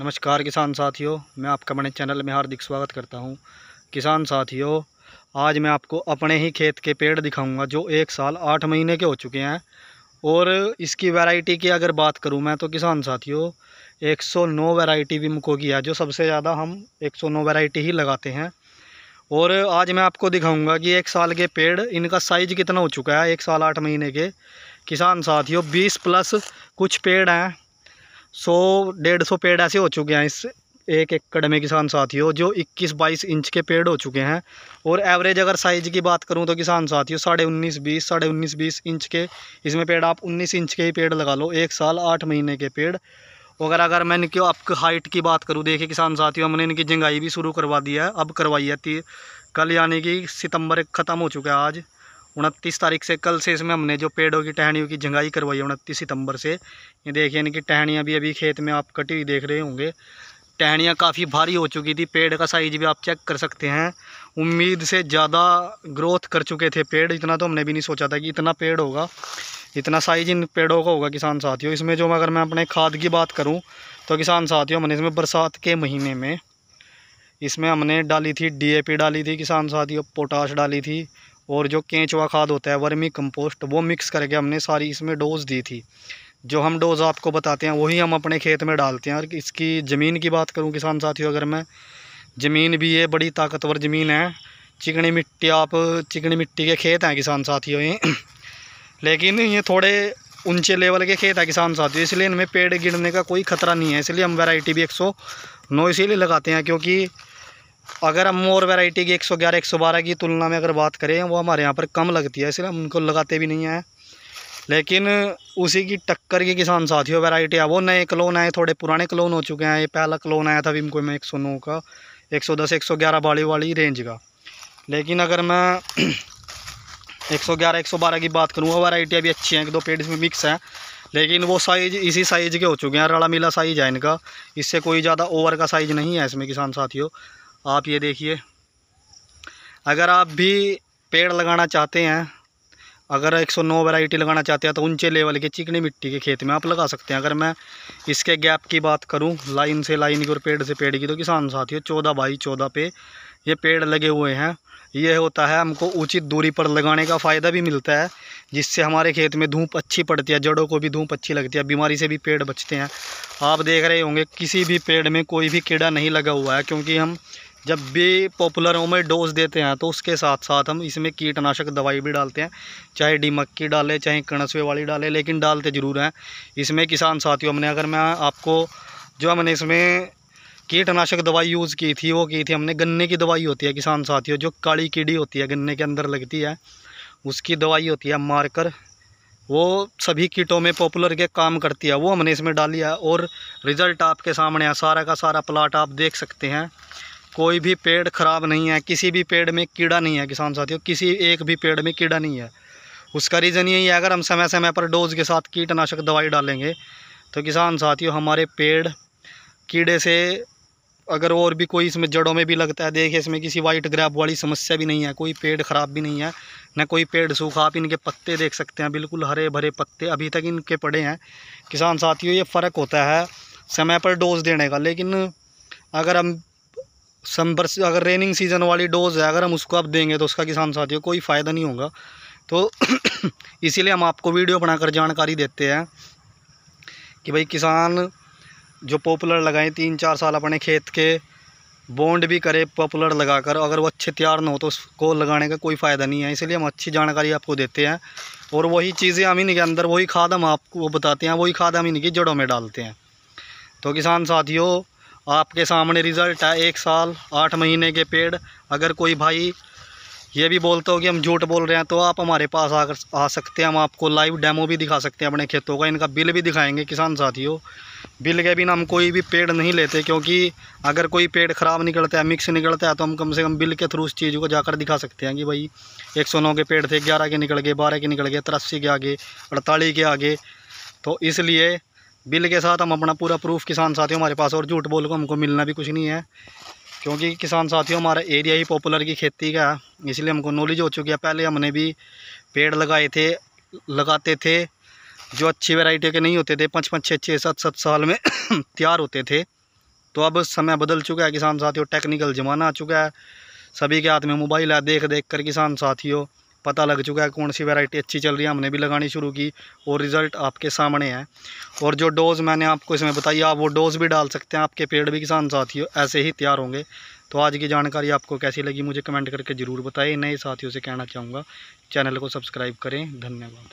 नमस्कार किसान साथियों मैं आपका अपने चैनल में हार्दिक स्वागत करता हूं किसान साथियों आज मैं आपको अपने ही खेत के पेड़ दिखाऊंगा जो एक साल आठ महीने के हो चुके हैं और इसकी वैरायटी की अगर बात करूं मैं तो किसान साथियों 109 वैरायटी भी मुको की है जो सबसे ज़्यादा हम 109 वैरायटी ही लगाते हैं और आज मैं आपको दिखाऊँगा कि एक साल के पेड़ इनका साइज कितना हो चुका है एक साल आठ महीने के किसान साथियों बीस प्लस कुछ पेड़ हैं सौ डेढ़ सौ पेड़ ऐसे हो चुके हैं इस एक एकड़ में किसान साथियों जो 21-22 इंच के पेड़ हो चुके हैं और एवरेज अगर साइज़ की बात करूं तो किसान साथियों साढ़े उन्नीस बीस साढ़े उन्नीस बीस इंच के इसमें पेड़ आप 19 इंच के ही पेड़ लगा लो एक साल आठ महीने के पेड़ और अगर मैं इनकी आपकी हाइट की बात करूँ देखिए किसान साथियों हमने इनकी जंगाई भी शुरू करवा दी है अब करवाई है कल यानी कि सितंबर ख़त्म हो चुका है आज उनतीस तारीख से कल से इसमें हमने जो पेड़ों की टहनियों की जंगाई करवाई है उनतीस सितंबर से ये देखिए इनकी टहनियाँ भी अभी खेत में आप कटी हुई देख रहे होंगे टहनियाँ काफ़ी भारी हो चुकी थी पेड़ का साइज भी आप चेक कर सकते हैं उम्मीद से ज़्यादा ग्रोथ कर चुके थे पेड़ इतना तो हमने भी नहीं सोचा था कि इतना पेड़ होगा इतना साइज इन पेड़ों का होगा किसान साथियों इसमें जो अगर मैं अपने खाद की बात करूँ तो किसान साथियों हमने इसमें बरसात के महीने में इसमें हमने डाली थी डी डाली थी किसान साथियों पोटाश डाली थी और जो केंचवा खाद होता है वर्मी कंपोस्ट वो मिक्स करके हमने सारी इसमें डोज दी थी जो हम डोज आपको बताते हैं वही हम अपने खेत में डालते हैं और इसकी ज़मीन की बात करूँ किसान साथियों अगर मैं ज़मीन भी ये बड़ी ताकतवर ज़मीन है चिकनी मिट्टी आप चिकनी मिट्टी के खेत हैं किसान साथियों ये लेकिन ये थोड़े ऊंचे लेवल के खेत हैं किसान साथियों इसलिए इनमें पेड़ गिरने का कोई ख़तरा नहीं है इसलिए हम वैरायटी भी 109 इसीलिए लगाते हैं क्योंकि अगर हम और वैरायटी की 111 112 की तुलना में अगर बात करें वो हमारे यहाँ पर कम लगती है इसलिए हम उनको लगाते भी नहीं हैं लेकिन उसी की टक्कर के किसान साथियों वैरायटी है वो नए क्लोन आए थोड़े पुराने क्लोन हो चुके हैं ये पहला क्लोन आया था विमको में एक सौ नौ का एक सौ दस एक सौ ग्यारह वाली वाली रेंज का लेकिन अगर मैं एक सौ ग्यारह एक सौ बारह की बात करूँ वो वैराइटियाँ भी अच्छी हैं एक दो पेड़ इसमें मिक्स हैं लेकिन वो साइज़ इसी साइज़ के हो चुके हैं रला मिला साइज़ है इनका इससे कोई ज़्यादा ओवर का साइज़ नहीं है इसमें किसान साथियों आप ये देखिए अगर आप भी पेड़ लगाना चाहते हैं अगर 109 वैरायटी लगाना चाहते हैं तो ऊंचे लेवल के चिकनी मिट्टी के खेत में आप लगा सकते हैं अगर मैं इसके गैप की बात करूं लाइन से लाइन की और पेड़ से पेड़ की तो किसान साथियों चौदह बाई चौदह पे ये पेड़ लगे हुए हैं ये होता है हमको उचित दूरी पर लगाने का फ़ायदा भी मिलता है जिससे हमारे खेत में धूप अच्छी पड़ती है जड़ों को भी धूप अच्छी लगती है बीमारी से भी पेड़ बचते हैं आप देख रहे होंगे किसी भी पेड़ में कोई भी कीड़ा नहीं लगा हुआ है क्योंकि हम जब भी पॉपुलरों में डोज देते हैं तो उसके साथ साथ हम इसमें कीटनाशक दवाई भी डालते हैं चाहे डीमक की डालें चाहे कणसवे वाली डालें लेकिन डालते ज़रूर हैं इसमें किसान साथियों हमने अगर मैं आपको जो हमने इसमें कीटनाशक दवाई यूज़ की थी वो की थी हमने गन्ने की दवाई होती है किसान साथियों जो काली कीड़ी होती है गन्ने के अंदर लगती है उसकी दवाई होती है मारकर वो सभी कीटों में पॉपुलर के काम करती है वो हमने इसमें डाली है और रिज़ल्ट आपके सामने है सारा का सारा प्लाट आप देख सकते हैं कोई भी पेड़ ख़राब नहीं है किसी भी पेड़ में कीड़ा नहीं है किसान साथियों किसी एक भी पेड़ में कीड़ा नहीं है उसका रीज़न यही है अगर हम समय समय पर डोज के साथ कीटनाशक दवाई डालेंगे तो किसान साथियों हमारे पेड़ कीड़े से अगर और भी कोई इसमें जड़ों में भी लगता है देखिए इसमें किसी वाइट ग्रैप वाली समस्या भी नहीं है कोई पेड़ ख़राब भी नहीं है न कोई पेड़ सूखा आप इनके पत्ते देख सकते हैं बिल्कुल हरे भरे पत्ते अभी तक इनके पड़े हैं किसान साथियों ये फ़र्क होता है समय पर डोज देने का लेकिन अगर हम समर अगर रेनिंग सीजन वाली डोज है अगर हम उसको आप देंगे तो उसका किसान साथियों कोई फ़ायदा नहीं होगा तो इसीलिए हम आपको वीडियो बनाकर जानकारी देते हैं कि भाई किसान जो पॉपुलर लगाएं तीन चार साल अपने खेत के बॉन्ड भी करे पॉपुलर लगाकर अगर वो अच्छे तैयार ना हो तो उसको लगाने का कोई फ़ायदा नहीं है इसलिए हम अच्छी जानकारी आपको देते हैं और वही चीज़ें हम इनके अंदर वही खाद हम आपको बताते हैं वही खाद हम इनकी जड़ों में डालते हैं तो किसान साथियों आपके सामने रिज़ल्ट है एक साल आठ महीने के पेड़ अगर कोई भाई ये भी बोलते हो कि हम झूठ बोल रहे हैं तो आप हमारे पास आ आ सकते हैं हम आपको लाइव डेमो भी दिखा सकते हैं अपने खेतों का इनका बिल भी दिखाएंगे किसान साथियों बिल के बिना हम कोई भी पेड़ नहीं लेते क्योंकि अगर कोई पेड़ ख़राब निकलता है मिक्स निकलता है तो हम कम से कम बिल के थ्रू उस चीज़ को जाकर दिखा सकते हैं कि भाई एक सौ नौ के पेड़ थे ग्यारह के निकल गए बारह के निकल गए तिरासी के आगे अड़तालीस के आगे तो इसलिए बिल के साथ हम अपना पूरा प्रूफ किसान साथियों हमारे पास और झूठ बोल को हमको मिलना भी कुछ नहीं है क्योंकि किसान साथियों हमारा एरिया ही पॉपुलर की खेती का है इसलिए हमको नॉलेज हो चुकी है पहले हमने भी पेड़ लगाए थे लगाते थे जो अच्छी वैरायटी के नहीं होते थे पाँच पाँच छः छः सात सात साल में तैयार होते थे तो अब समय बदल चुका है किसान साथियों टेक्निकल ज़माना आ चुका है सभी के हाथ में मोबाइल है देख देख कर किसान साथियों पता लग चुका है कौन सी वैरायटी अच्छी चल रही है हमने भी लगानी शुरू की और रिज़ल्ट आपके सामने है और जो डोज़ मैंने आपको इसमें बताई आप वो डोज़ भी डाल सकते हैं आपके पेड़ भी किसान साथियों ऐसे ही तैयार होंगे तो आज की जानकारी आपको कैसी लगी मुझे कमेंट करके ज़रूर बताएं नए साथियों से कहना चाहूँगा चैनल को सब्सक्राइब करें धन्यवाद